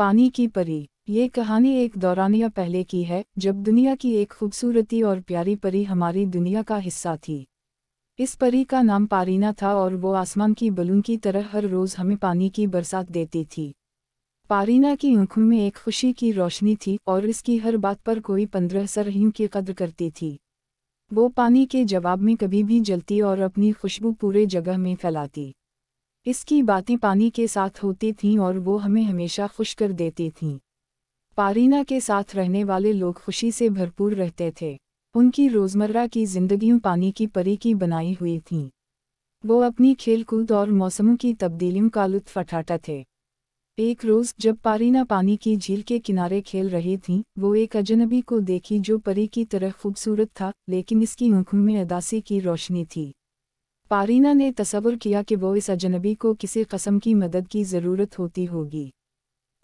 पानी की परी ये कहानी एक दौरानिया पहले की है जब दुनिया की एक खूबसूरती और प्यारी परी हमारी दुनिया का हिस्सा थी इस परी का नाम पारीना था और वो आसमान की बलून की तरह हर रोज़ हमें पानी की बरसात देती थी पारीना की आंखों में एक खुशी की रोशनी थी और इसकी हर बात पर कोई पंद्रह सरहियों की कद्र करती थी वो पानी के जवाब में कभी भी जलती और अपनी खुशबू पूरे जगह में फैलाती इसकी बातें पानी के साथ होती थीं और वो हमें हमेशा खुश कर देती थीं पारीना के साथ रहने वाले लोग खुशी से भरपूर रहते थे उनकी रोज़मर्रा की जिंदगियों पानी की परी की बनाई हुई थीं वो अपनी खेलकूद और मौसमों की तब्दीलियों का लुत्फ उठाता थे एक रोज़ जब पारीना पानी की झील के किनारे खेल रही थीं वो एक अजनबी को देखी जो परी की तरह खूबसूरत था लेकिन इसकी आंखों में अदासी की रोशनी थी पारीना ने तस्वुर किया कि वो इस अजनबी को किसी कस्म की मदद की ज़रूरत होती होगी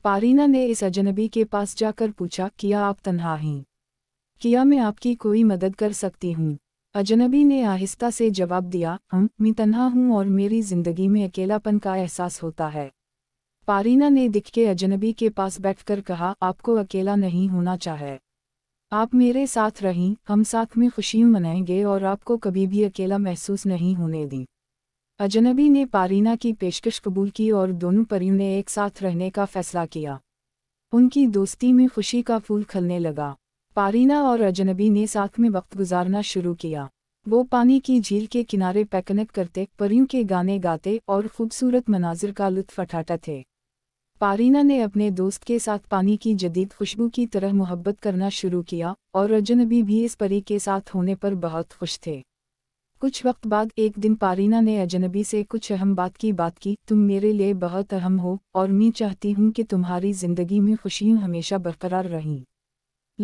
पारीना ने इस अजनबी के पास जाकर पूछा किया आप तन्हा हैं किया मैं आपकी कोई मदद कर सकती हूँ अजनबी ने आहिस्ता से जवाब दिया हम मैं तन्हा हूँ और मेरी ज़िंदगी में अकेलापन का एहसास होता है पारीना ने दिख के अजनबी के पास बैठकर कहा आपको अकेला नहीं होना चाहे आप मेरे साथ रहें हम साथ में खुशी मनाएंगे और आपको कभी भी अकेला महसूस नहीं होने दी अजनबी ने पारीना की पेशकश कबूल की और दोनों परियों ने एक साथ रहने का फैसला किया उनकी दोस्ती में खुशी का फूल खलने लगा पारीना और अजनबी ने साथ में वक्त गुजारना शुरू किया वो पानी की झील के किनारे पैकनक करते परियों के गाने गाते और खूबसूरत मनाजिर का लुत्फ उठाते थे पारीना ने अपने दोस्त के साथ पानी की जदीद खुशबू की तरह मोहब्बत करना शुरू किया और अजनबी भी इस परी के साथ होने पर बहुत खुश थे कुछ वक्त बाद एक दिन पारीना ने अजनबी से कुछ अहम बात की बात की तुम मेरे लिए बहुत अहम हो और मैं चाहती हूँ कि तुम्हारी ज़िंदगी में खुशियाँ हमेशा बरकरार रहीं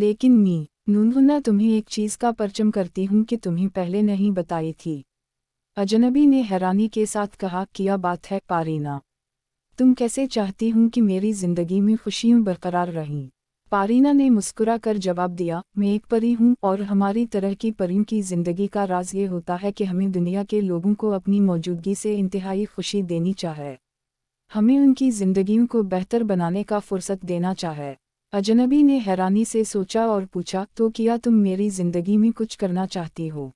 लेकिन मी नूनवना तुम्हें एक चीज़ का परचम करती हूँ कि तुम्हें पहले नहीं बताई थी अजनबी ने हैरानी के साथ कहा किया बात है पारीना तुम कैसे चाहती हूँ कि मेरी जिंदगी में खुशियों बरकरार रहें पारीना ने मुस्कुरा कर जवाब दिया मैं एक परी हूँ और हमारी तरह की परियों की जिंदगी का राज ये होता है कि हमें दुनिया के लोगों को अपनी मौजूदगी से इंतहाई खुशी देनी चाहे हमें उनकी जिंदगियों को बेहतर बनाने का फुर्सत देना चाहे अजनबी ने हैरानी से सोचा और पूछा तो क्या तुम मेरी जिंदगी में कुछ करना चाहती हो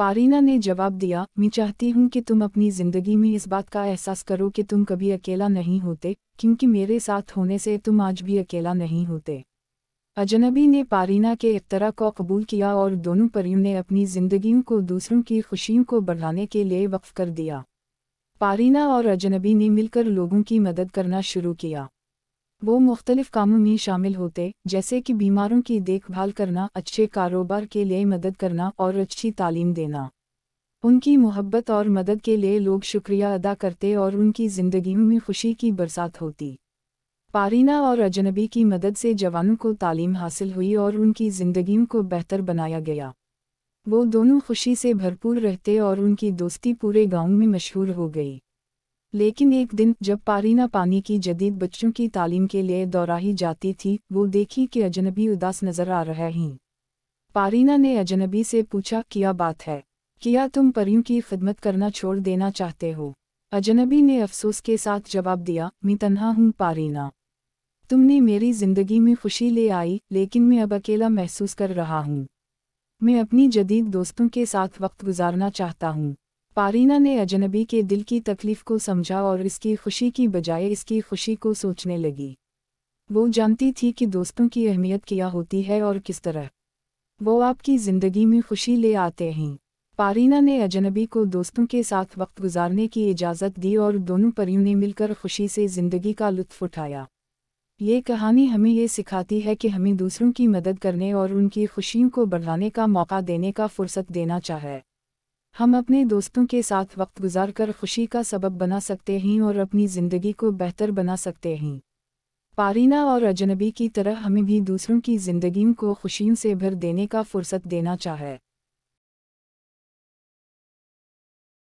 पारीना ने जवाब दिया मैं चाहती हूँ कि तुम अपनी जिंदगी में इस बात का एहसास करो कि तुम कभी अकेला नहीं होते क्योंकि मेरे साथ होने से तुम आज भी अकेला नहीं होते अजनबी ने पारीना के इफ्तरा को कबूल किया और दोनों परियों ने अपनी जिंदगियों को दूसरों की खुशियों को बढ़ाने के लिए वक्फ कर दिया पारीना और अजनबी ने मिलकर लोगों की मदद करना शुरू किया वो मुख्तलिफ कामों में शामिल होते जैसे कि बीमारों की देखभाल करना अच्छे कारोबार के लिए मदद करना और अच्छी तालीम देना उनकी मोहब्बत और मदद के लिए लोग शुक्रिया अदा करते और उनकी ज़िंदगी में खुशी की बरसात होती पारीना और अजनबी की मदद से जवानों को तालीम हासिल हुई और उनकी ज़िंदगी को बेहतर बनाया गया वो दोनों खुशी से भरपूर रहते और उनकी दोस्ती पूरे गांव में मशहूर हो गई लेकिन एक दिन जब पारीना पानी की जदीद बच्चों की तालीम के लिए दोराही जाती थी वो देखी कि अजनबी उदास नजर आ रहे हैं पारीना ने अजनबी से पूछा क्या बात है क्या तुम परियों की खिदमत करना छोड़ देना चाहते हो अजनबी ने अफसोस के साथ जवाब दिया मैं तन्हा हूँ पारीना तुमने मेरी ज़िंदगी में खुशी ले आई लेकिन मैं अब अकेला महसूस कर रहा हूँ मैं अपनी जदीद दोस्तों के साथ वक्त गुजारना चाहता हूँ पारीना ने अजनबी के दिल की तकलीफ को समझा और इसकी खुशी की बजाय इसकी खुशी को सोचने लगी वो जानती थी कि दोस्तों की अहमियत क्या होती है और किस तरह वो आपकी ज़िंदगी में खुशी ले आते हैं पारीना ने अजनबी को दोस्तों के साथ वक्त गुजारने की इजाज़त दी और दोनों परियों ने मिलकर खुशी से ज़िंदगी का लुत्फ उठाया ये कहानी हमें ये सिखाती है कि हमें दूसरों की मदद करने और उनकी खुशियों को बढ़ाने का मौका देने का फुर्सत देना चाहिए हम अपने दोस्तों के साथ वक्त गुजार कर खुशी का सबब बना सकते हैं और अपनी ज़िंदगी को बेहतर बना सकते हैं पारीना और अजनबी की तरह हमें भी दूसरों की ज़िंदगियों को खुशियों से भर देने का फुर्सत देना चाहे